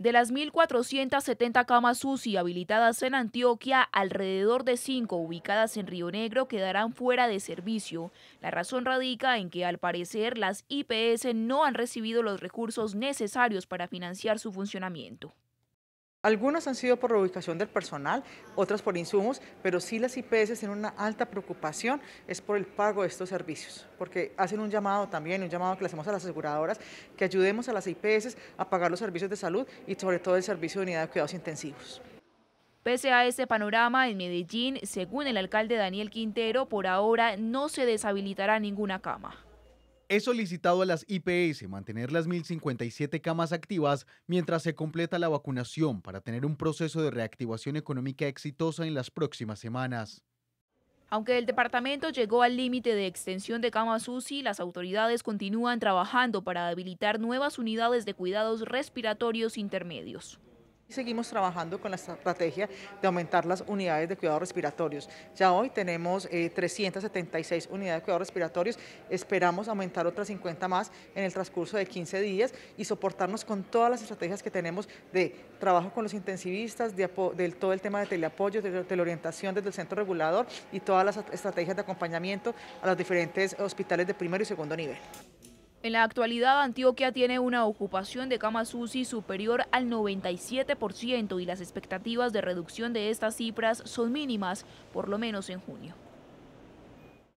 De las 1.470 camas UCI habilitadas en Antioquia, alrededor de 5 ubicadas en Río Negro quedarán fuera de servicio. La razón radica en que, al parecer, las IPS no han recibido los recursos necesarios para financiar su funcionamiento. Algunas han sido por reubicación del personal, otras por insumos, pero sí las IPS tienen una alta preocupación, es por el pago de estos servicios, porque hacen un llamado también, un llamado que le hacemos a las aseguradoras, que ayudemos a las IPS a pagar los servicios de salud y sobre todo el servicio de unidad de cuidados intensivos. Pese a este panorama, en Medellín, según el alcalde Daniel Quintero, por ahora no se deshabilitará ninguna cama. He solicitado a las IPS mantener las 1.057 camas activas mientras se completa la vacunación para tener un proceso de reactivación económica exitosa en las próximas semanas. Aunque el departamento llegó al límite de extensión de camas UCI, las autoridades continúan trabajando para habilitar nuevas unidades de cuidados respiratorios intermedios seguimos trabajando con la estrategia de aumentar las unidades de cuidados respiratorios. Ya hoy tenemos 376 eh, unidades de cuidados respiratorios, esperamos aumentar otras 50 más en el transcurso de 15 días y soportarnos con todas las estrategias que tenemos de trabajo con los intensivistas, de, del todo el tema de teleapoyo, de, teleorientación desde el centro regulador y todas las estrategias de acompañamiento a los diferentes hospitales de primero y segundo nivel. En la actualidad, Antioquia tiene una ocupación de camas UCI superior al 97% y las expectativas de reducción de estas cifras son mínimas, por lo menos en junio.